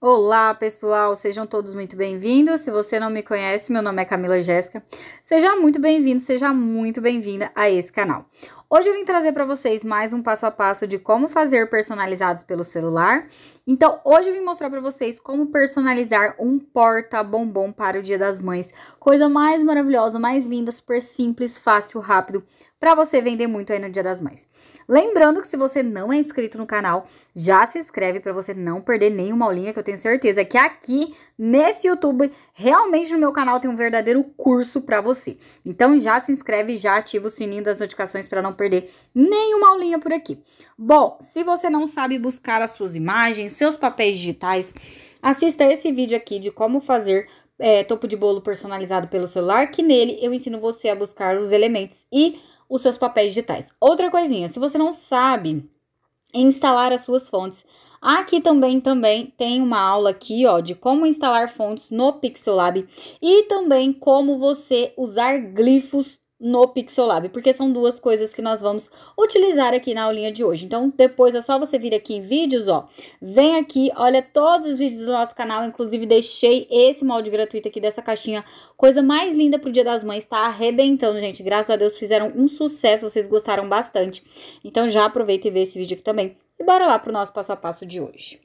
Olá, pessoal, sejam todos muito bem-vindos. Se você não me conhece, meu nome é Camila Jéssica. Seja muito bem-vindo, seja muito bem-vinda a esse canal. Hoje eu vim trazer para vocês mais um passo a passo de como fazer personalizados pelo celular. Então, hoje eu vim mostrar para vocês como personalizar um porta-bombom para o Dia das Mães. Coisa mais maravilhosa, mais linda, super simples, fácil, rápido para você vender muito aí no Dia das Mães. Lembrando que se você não é inscrito no canal, já se inscreve para você não perder nenhuma aulinha, que eu tenho certeza que aqui nesse YouTube, realmente no meu canal tem um verdadeiro curso para você. Então já se inscreve, já ativa o sininho das notificações para não perder nenhuma aulinha por aqui. Bom, se você não sabe buscar as suas imagens, seus papéis digitais, assista esse vídeo aqui de como fazer é, topo de bolo personalizado pelo celular, que nele eu ensino você a buscar os elementos e os seus papéis digitais. Outra coisinha, se você não sabe instalar as suas fontes, aqui também também tem uma aula aqui, ó, de como instalar fontes no Pixel Lab e também como você usar glifos no Pixelab, porque são duas coisas que nós vamos utilizar aqui na aulinha de hoje. Então, depois é só você vir aqui em vídeos, ó, vem aqui, olha todos os vídeos do nosso canal, inclusive deixei esse molde gratuito aqui dessa caixinha, coisa mais linda pro Dia das Mães, tá arrebentando, gente, graças a Deus fizeram um sucesso, vocês gostaram bastante. Então, já aproveita e vê esse vídeo aqui também. E bora lá pro nosso passo a passo de hoje.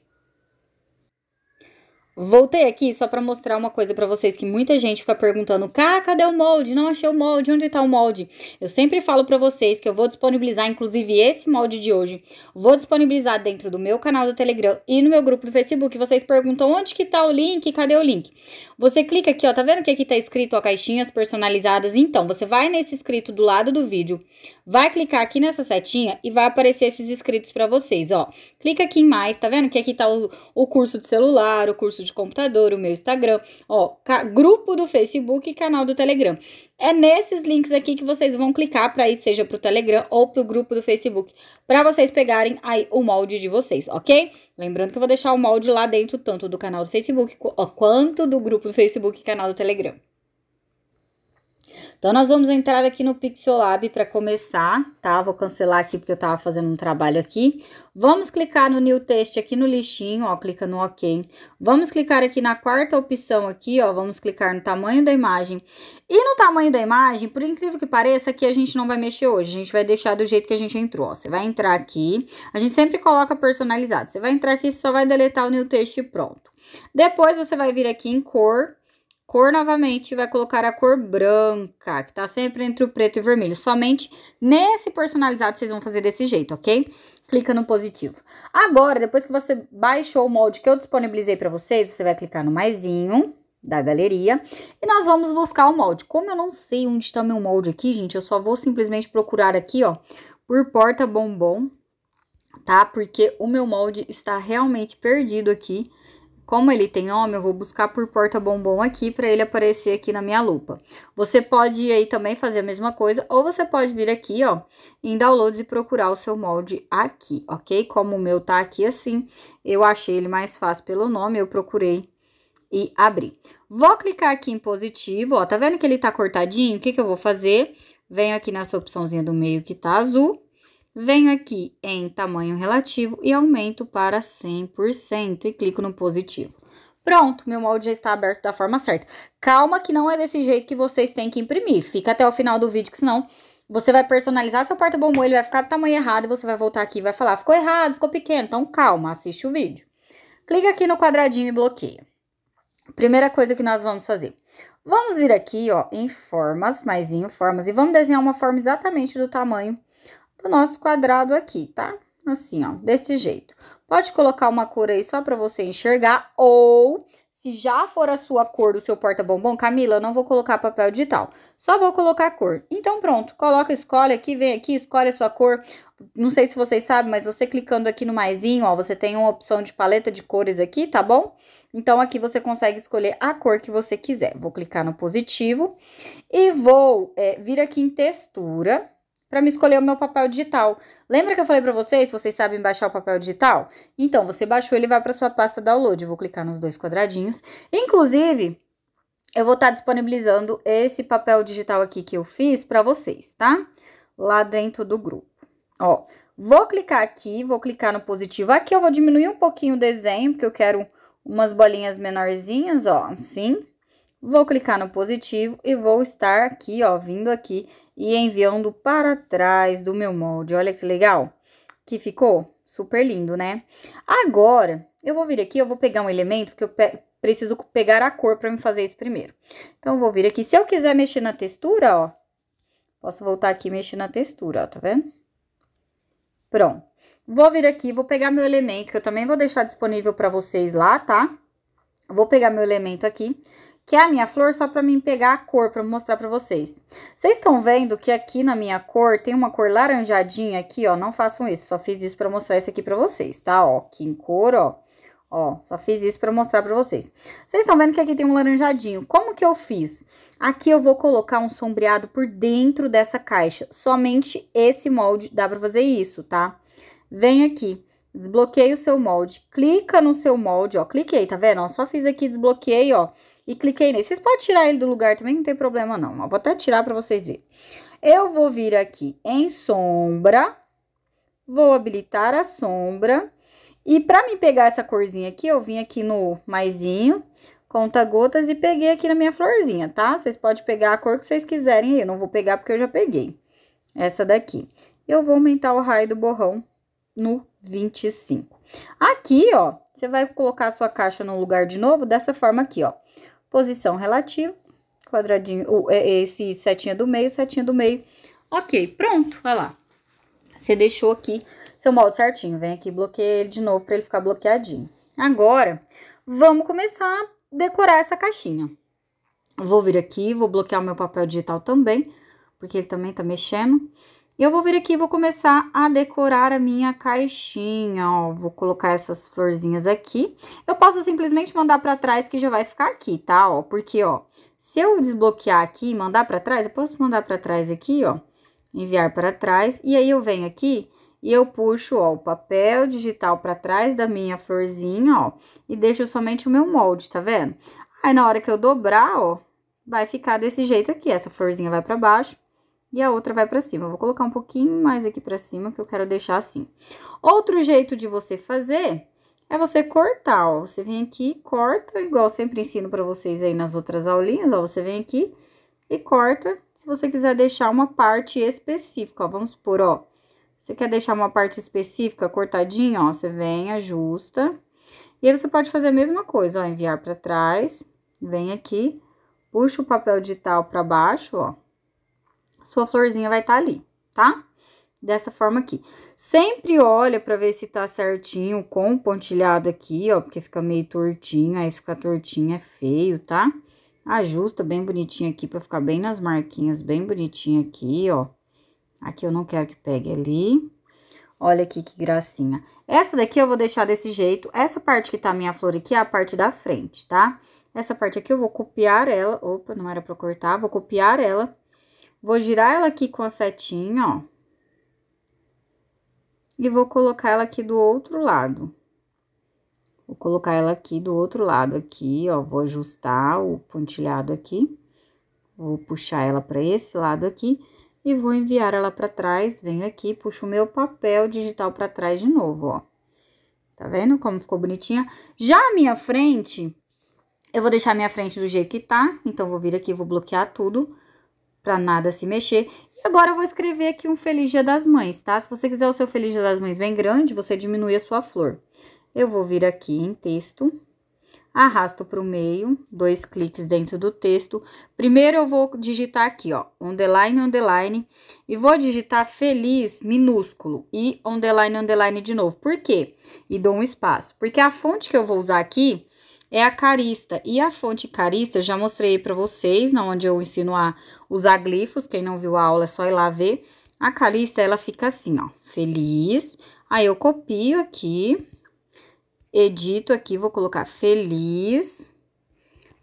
Voltei aqui só para mostrar uma coisa para vocês que muita gente fica perguntando: "Cá, cadê o molde? Não achei o molde. Onde está o molde?". Eu sempre falo para vocês que eu vou disponibilizar inclusive esse molde de hoje. Vou disponibilizar dentro do meu canal do Telegram e no meu grupo do Facebook. Vocês perguntam: "Onde que tá o link? Cadê o link?". Você clica aqui, ó, tá vendo que aqui tá escrito a caixinhas personalizadas? Então, você vai nesse escrito do lado do vídeo vai clicar aqui nessa setinha e vai aparecer esses inscritos para vocês, ó. Clica aqui em mais, tá vendo? Que aqui tá o, o curso de celular, o curso de computador, o meu Instagram, ó, grupo do Facebook e canal do Telegram. É nesses links aqui que vocês vão clicar para ir seja para o Telegram ou para o grupo do Facebook, para vocês pegarem aí o molde de vocês, ok? Lembrando que eu vou deixar o molde lá dentro tanto do canal do Facebook ó, quanto do grupo do Facebook e canal do Telegram. Então, nós vamos entrar aqui no Pixelab para começar, tá? Vou cancelar aqui porque eu estava fazendo um trabalho aqui. Vamos clicar no New Text aqui no lixinho, ó, clica no OK. Vamos clicar aqui na quarta opção aqui, ó, vamos clicar no tamanho da imagem. E no tamanho da imagem, por incrível que pareça, aqui a gente não vai mexer hoje, a gente vai deixar do jeito que a gente entrou, ó. Você vai entrar aqui, a gente sempre coloca personalizado. Você vai entrar aqui, só vai deletar o New Text e pronto. Depois, você vai vir aqui em cor, cor novamente vai colocar a cor branca, que tá sempre entre o preto e o vermelho. Somente nesse personalizado vocês vão fazer desse jeito, ok? Clica no positivo. Agora, depois que você baixou o molde que eu disponibilizei para vocês, você vai clicar no maisinho da galeria e nós vamos buscar o molde. Como eu não sei onde está meu molde aqui, gente, eu só vou simplesmente procurar aqui, ó, por porta bombom, tá? Porque o meu molde está realmente perdido aqui como ele tem nome, eu vou buscar por porta bombom aqui para ele aparecer aqui na minha lupa. Você pode aí também fazer a mesma coisa, ou você pode vir aqui, ó, em downloads e procurar o seu molde aqui, ok? Como o meu tá aqui assim, eu achei ele mais fácil pelo nome, eu procurei e abri. Vou clicar aqui em positivo, ó, tá vendo que ele tá cortadinho? O que que eu vou fazer? Venho aqui nessa opçãozinha do meio que tá azul Venho aqui em tamanho relativo e aumento para 100% e clico no positivo. Pronto, meu molde já está aberto da forma certa. Calma que não é desse jeito que vocês têm que imprimir. Fica até o final do vídeo, que senão você vai personalizar seu porta-bombom, ele vai ficar do tamanho errado e você vai voltar aqui e vai falar, ficou errado, ficou pequeno. Então, calma, assiste o vídeo. Clica aqui no quadradinho e bloqueia. Primeira coisa que nós vamos fazer. Vamos vir aqui, ó, em formas, mais em formas, e vamos desenhar uma forma exatamente do tamanho o nosso quadrado aqui, tá? Assim, ó, desse jeito. Pode colocar uma cor aí só para você enxergar, ou se já for a sua cor do seu porta-bombom, Camila, eu não vou colocar papel digital, só vou colocar cor. Então, pronto, coloca, escolhe aqui, vem aqui, escolhe a sua cor. Não sei se vocês sabem, mas você clicando aqui no maisinho, ó, você tem uma opção de paleta de cores aqui, tá bom? Então, aqui você consegue escolher a cor que você quiser. Vou clicar no positivo e vou é, vir aqui em textura para me escolher o meu papel digital. Lembra que eu falei para vocês, vocês sabem baixar o papel digital? Então, você baixou, ele vai para sua pasta download. Eu vou clicar nos dois quadradinhos. Inclusive, eu vou estar tá disponibilizando esse papel digital aqui que eu fiz para vocês, tá? Lá dentro do grupo. Ó, vou clicar aqui, vou clicar no positivo. Aqui eu vou diminuir um pouquinho o desenho, porque eu quero umas bolinhas menorzinhas, ó, assim. Vou clicar no positivo e vou estar aqui, ó, vindo aqui e enviando para trás do meu molde. Olha que legal que ficou. Super lindo, né? Agora, eu vou vir aqui, eu vou pegar um elemento, porque eu pe preciso pegar a cor para me fazer isso primeiro. Então, eu vou vir aqui. Se eu quiser mexer na textura, ó, posso voltar aqui e mexer na textura, ó, tá vendo? Pronto. Vou vir aqui, vou pegar meu elemento, que eu também vou deixar disponível para vocês lá, tá? Vou pegar meu elemento aqui que é a minha flor, só para mim pegar a cor, para mostrar para vocês. Vocês estão vendo que aqui na minha cor tem uma cor laranjadinha aqui, ó, não façam isso, só fiz isso para mostrar isso aqui para vocês, tá? Ó, Que em cor, ó, ó, só fiz isso para mostrar para vocês. Vocês estão vendo que aqui tem um laranjadinho, como que eu fiz? Aqui eu vou colocar um sombreado por dentro dessa caixa, somente esse molde dá para fazer isso, tá? Vem aqui, desbloqueia o seu molde, clica no seu molde, ó, cliquei, tá vendo? Ó, só fiz aqui, desbloqueei, ó, e cliquei nele. Vocês podem tirar ele do lugar também, não tem problema não, ó, vou até tirar pra vocês verem. Eu vou vir aqui em sombra, vou habilitar a sombra, e pra me pegar essa corzinha aqui, eu vim aqui no maisinho, conta gotas, e peguei aqui na minha florzinha, tá? Vocês podem pegar a cor que vocês quiserem, eu não vou pegar porque eu já peguei, essa daqui. Eu vou aumentar o raio do borrão no 25. Aqui, ó, você vai colocar a sua caixa no lugar de novo dessa forma aqui, ó. Posição relativa, quadradinho, é, esse setinha do meio, setinha do meio. Ok, pronto, vai lá. Você deixou aqui seu molde certinho. Vem aqui, bloqueia ele de novo para ele ficar bloqueadinho. Agora, vamos começar a decorar essa caixinha. Vou vir aqui, vou bloquear o meu papel digital também, porque ele também tá mexendo. E eu vou vir aqui e vou começar a decorar a minha caixinha, ó. Vou colocar essas florzinhas aqui. Eu posso simplesmente mandar pra trás que já vai ficar aqui, tá? Ó, porque, ó, se eu desbloquear aqui e mandar pra trás, eu posso mandar pra trás aqui, ó. Enviar para trás. E aí, eu venho aqui e eu puxo, ó, o papel digital pra trás da minha florzinha, ó. E deixo somente o meu molde, tá vendo? Aí, na hora que eu dobrar, ó, vai ficar desse jeito aqui. Essa florzinha vai pra baixo e a outra vai para cima. Eu vou colocar um pouquinho mais aqui para cima, que eu quero deixar assim. Outro jeito de você fazer é você cortar, ó. Você vem aqui, corta, igual sempre ensino para vocês aí nas outras aulinhas, ó. Você vem aqui e corta, se você quiser deixar uma parte específica, ó. Vamos supor, ó. Você quer deixar uma parte específica cortadinha, ó, você vem, ajusta. E aí, você pode fazer a mesma coisa, ó, enviar para trás, vem aqui, puxa o papel digital para baixo, ó sua florzinha vai estar tá ali, tá? Dessa forma aqui. Sempre olha para ver se tá certinho com o pontilhado aqui, ó, porque fica meio tortinho, aí se ficar tortinho é feio, tá? Ajusta bem bonitinho aqui para ficar bem nas marquinhas, bem bonitinho aqui, ó. Aqui eu não quero que pegue ali. Olha aqui que gracinha. Essa daqui eu vou deixar desse jeito. Essa parte que tá minha flor aqui é a parte da frente, tá? Essa parte aqui eu vou copiar ela. Opa, não era pra cortar. Vou copiar ela Vou girar ela aqui com a setinha, ó. E vou colocar ela aqui do outro lado. Vou colocar ela aqui do outro lado aqui, ó. Vou ajustar o pontilhado aqui. Vou puxar ela para esse lado aqui e vou enviar ela para trás. Venho aqui, puxo o meu papel digital para trás de novo, ó. Tá vendo como ficou bonitinha? Já a minha frente, eu vou deixar a minha frente do jeito que tá. Então, vou vir aqui, vou bloquear tudo para nada se mexer. E agora eu vou escrever aqui um Feliz Dia das Mães, tá? Se você quiser o seu Feliz Dia das Mães bem grande, você diminui a sua flor. Eu vou vir aqui em texto, arrasto para o meio, dois cliques dentro do texto. Primeiro eu vou digitar aqui, ó, underline, underline, e vou digitar feliz minúsculo e underline, underline de novo. Por quê? E dou um espaço, porque a fonte que eu vou usar aqui é a carista. E a fonte carista, eu já mostrei para vocês, na onde eu ensino a usar glifos, quem não viu a aula é só ir lá ver. A carista, ela fica assim, ó, feliz. Aí eu copio aqui, edito aqui, vou colocar feliz,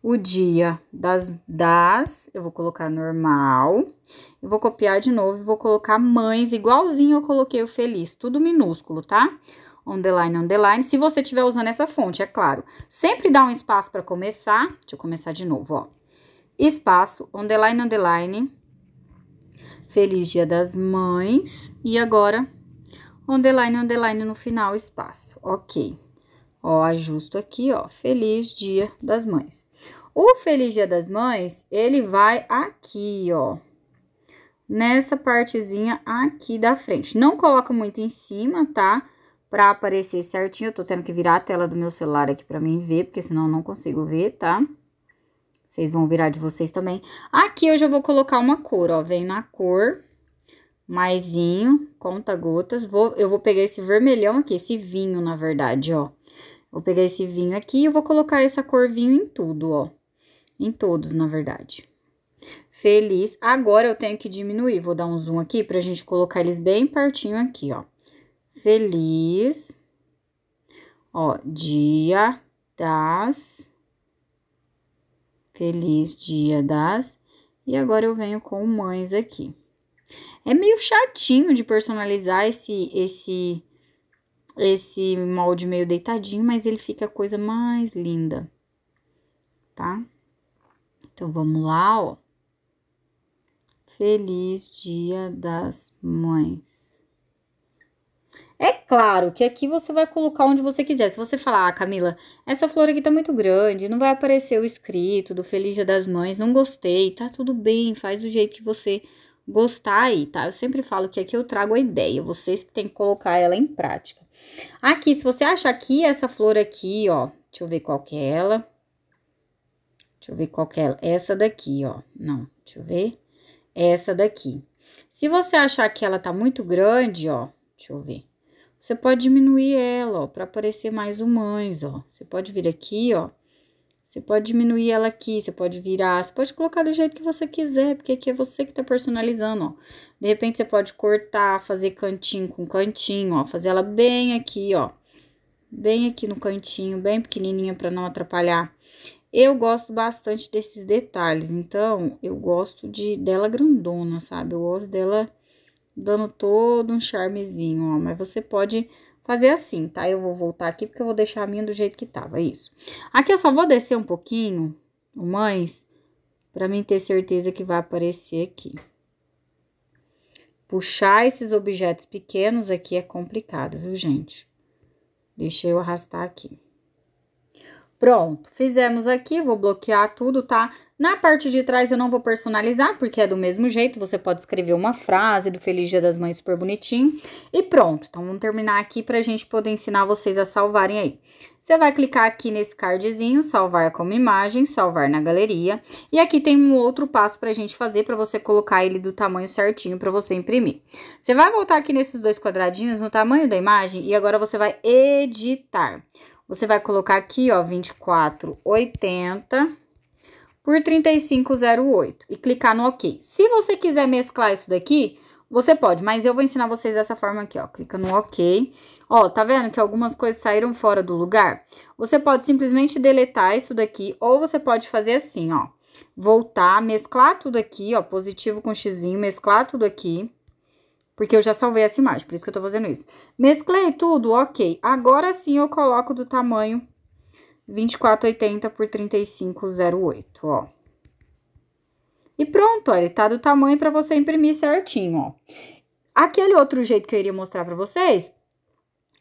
o dia das, das, eu vou colocar normal, eu vou copiar de novo e vou colocar mães, igualzinho eu coloquei o feliz, tudo minúsculo, tá? Tá? underline, underline, se você estiver usando essa fonte, é claro. Sempre dá um espaço para começar, deixa eu começar de novo, ó. Espaço, underline, underline, Feliz Dia das Mães, e agora, underline, underline no final, espaço, ok. Ó, ajusto aqui, ó, Feliz Dia das Mães. O Feliz Dia das Mães, ele vai aqui, ó, nessa partezinha aqui da frente. Não coloca muito em cima, tá? Tá? para aparecer certinho, eu tô tendo que virar a tela do meu celular aqui para mim ver, porque senão eu não consigo ver, tá? Vocês vão virar de vocês também. Aqui eu já vou colocar uma cor, ó, vem na cor, maisinho, conta gotas. Vou, eu vou pegar esse vermelhão aqui, esse vinho, na verdade, ó. Vou pegar esse vinho aqui e vou colocar essa cor vinho em tudo, ó. Em todos, na verdade. Feliz. Agora eu tenho que diminuir, vou dar um zoom aqui pra gente colocar eles bem pertinho aqui, ó feliz, ó, dia das, feliz dia das, e agora eu venho com mães aqui. É meio chatinho de personalizar esse, esse, esse molde meio deitadinho, mas ele fica a coisa mais linda, tá? Então, vamos lá, ó. Feliz Dia das Mães. É claro que aqui você vai colocar onde você quiser. Se você falar, ah, Camila, essa flor aqui tá muito grande, não vai aparecer o escrito do Feliz Dia das Mães, não gostei, tá tudo bem, faz do jeito que você gostar aí, tá? Eu sempre falo que aqui eu trago a ideia, vocês que tem que colocar ela em prática. Aqui, se você achar que essa flor aqui, ó, deixa eu ver qual que é ela. Deixa eu ver qual que é ela. Essa daqui, ó. Não, deixa eu ver. Essa daqui. Se você achar que ela tá muito grande, ó, deixa eu ver. Você pode diminuir ela, ó, para aparecer mais humanos, ó. Você pode vir aqui, ó. Você pode diminuir ela aqui, você pode virar, você pode colocar do jeito que você quiser, porque aqui é você que tá personalizando, ó. De repente, você pode cortar, fazer cantinho com cantinho, ó. Fazer ela bem aqui, ó. Bem aqui no cantinho, bem pequenininha para não atrapalhar. Eu gosto bastante desses detalhes, então, eu gosto de dela grandona, sabe? Eu gosto dela dando todo um charmezinho, ó. Mas você pode fazer assim, tá? Eu vou voltar aqui porque eu vou deixar a minha do jeito que tava, é isso. Aqui eu só vou descer um pouquinho, o mais, pra mim ter certeza que vai aparecer aqui. Puxar esses objetos pequenos aqui é complicado, viu, gente? Deixa eu arrastar aqui. Pronto, fizemos aqui, vou bloquear tudo, tá? Na parte de trás eu não vou personalizar, porque é do mesmo jeito, você pode escrever uma frase do Feliz Dia das Mães super bonitinho. E pronto, então vamos terminar aqui pra gente poder ensinar vocês a salvarem aí. Você vai clicar aqui nesse cardzinho, salvar como imagem, salvar na galeria. E aqui tem um outro passo pra gente fazer, pra você colocar ele do tamanho certinho pra você imprimir. Você vai voltar aqui nesses dois quadradinhos, no tamanho da imagem, e agora você vai editar. Você vai colocar aqui, ó, 24,80 por 35,08 e clicar no OK. Se você quiser mesclar isso daqui, você pode, mas eu vou ensinar vocês dessa forma aqui, ó. Clica no OK. Ó, tá vendo que algumas coisas saíram fora do lugar? Você pode simplesmente deletar isso daqui, ou você pode fazer assim, ó. Voltar, mesclar tudo aqui, ó, positivo com xizinho, mesclar tudo aqui porque eu já salvei essa imagem, por isso que eu tô fazendo isso. Mesclei tudo, ok. Agora sim eu coloco do tamanho 2480 por 3508, ó. E pronto, ó, ele tá do tamanho para você imprimir certinho, ó. Aquele outro jeito que eu iria mostrar para vocês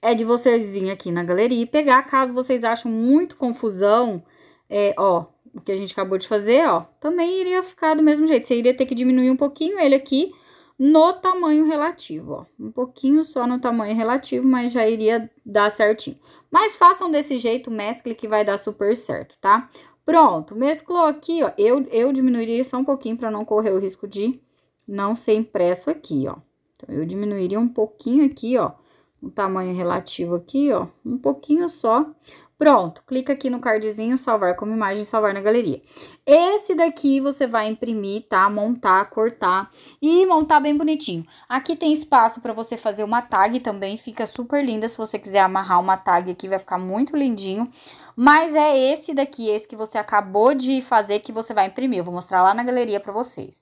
é de vocês virem aqui na galeria e pegar, caso vocês acham muito confusão, é, ó, o que a gente acabou de fazer, ó, também iria ficar do mesmo jeito. Você iria ter que diminuir um pouquinho ele aqui no tamanho relativo, ó. Um pouquinho só no tamanho relativo, mas já iria dar certinho. Mas façam desse jeito, mescle, que vai dar super certo, tá? Pronto, mesclou aqui, ó. Eu, eu diminuiria só um pouquinho para não correr o risco de não ser impresso aqui, ó. Então, eu diminuiria um pouquinho aqui, ó. O tamanho relativo aqui, ó. Um pouquinho só. Pronto, clica aqui no cardzinho, salvar como imagem, salvar na galeria. Esse daqui você vai imprimir, tá? Montar, cortar e montar bem bonitinho. Aqui tem espaço para você fazer uma tag também, fica super linda. Se você quiser amarrar uma tag aqui, vai ficar muito lindinho. Mas é esse daqui, esse que você acabou de fazer, que você vai imprimir. Eu vou mostrar lá na galeria para vocês.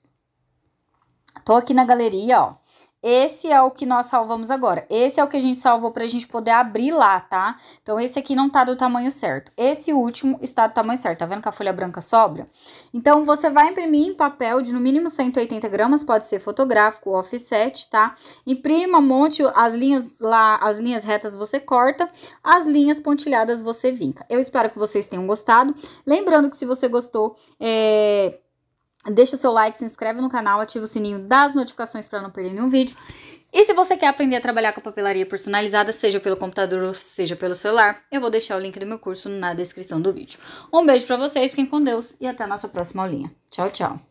Tô aqui na galeria, ó. Esse é o que nós salvamos agora. Esse é o que a gente salvou para a gente poder abrir lá, tá? Então, esse aqui não tá do tamanho certo. Esse último está do tamanho certo. Tá vendo que a folha branca sobra? Então, você vai imprimir em papel de no mínimo 180 gramas, pode ser fotográfico, offset, tá? Imprima um monte, as linhas lá, as linhas retas você corta, as linhas pontilhadas você vinca. Eu espero que vocês tenham gostado. Lembrando que se você gostou, é Deixa seu like, se inscreve no canal, ativa o sininho das notificações para não perder nenhum vídeo. E se você quer aprender a trabalhar com papelaria personalizada, seja pelo computador, seja pelo celular, eu vou deixar o link do meu curso na descrição do vídeo. Um beijo para vocês, fiquem com Deus e até a nossa próxima aulinha. Tchau, tchau!